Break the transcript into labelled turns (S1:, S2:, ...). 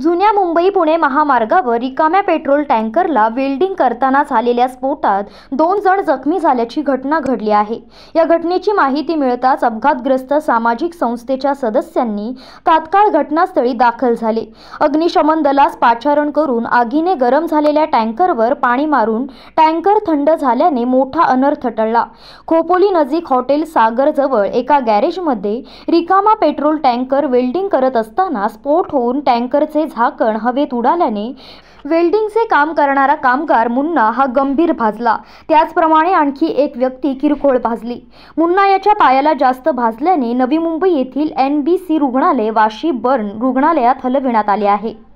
S1: जुन्या मुंबई पुणे महामार्गावर रिकाम्या पेट्रोल टँकरला वेल्डिंग करताना झालेल्या स्फोटात दोन जण जखमी झाल्याची घटना घडली आहे या घटनेची माहिती मिळताच अपघातग्रस्त सामाजिक संस्थेच्या सदस्यांनी तात्काळ घटनास्थळी दाखल झाले अग्निशमन दलास पाचारण करून आगीने गरम झालेल्या टँकरवर पाणी मारून टँकर थंड झाल्याने मोठा अनर्थ टळला खोपोली नजीक हॉटेल सागरजवळ एका गॅरेजमध्ये रिकामा पेट्रोल टँकर वेल्डिंग करत असताना स्फोट होऊन टँकरचे झाकण हवेत उडाल्याने वेल्डिंगचे काम करणारा कामगार मुन्ना हा गंभीर भाजला त्याचप्रमाणे आणखी एक व्यक्ती किरकोळ भाजली मुन्ना याच्या पायाला जास्त भाजल्याने नवी मुंबई येथील एन बी सी रुग्णालय वाशी बर्न रुग्णालयात हलविण्यात
S2: आले आहे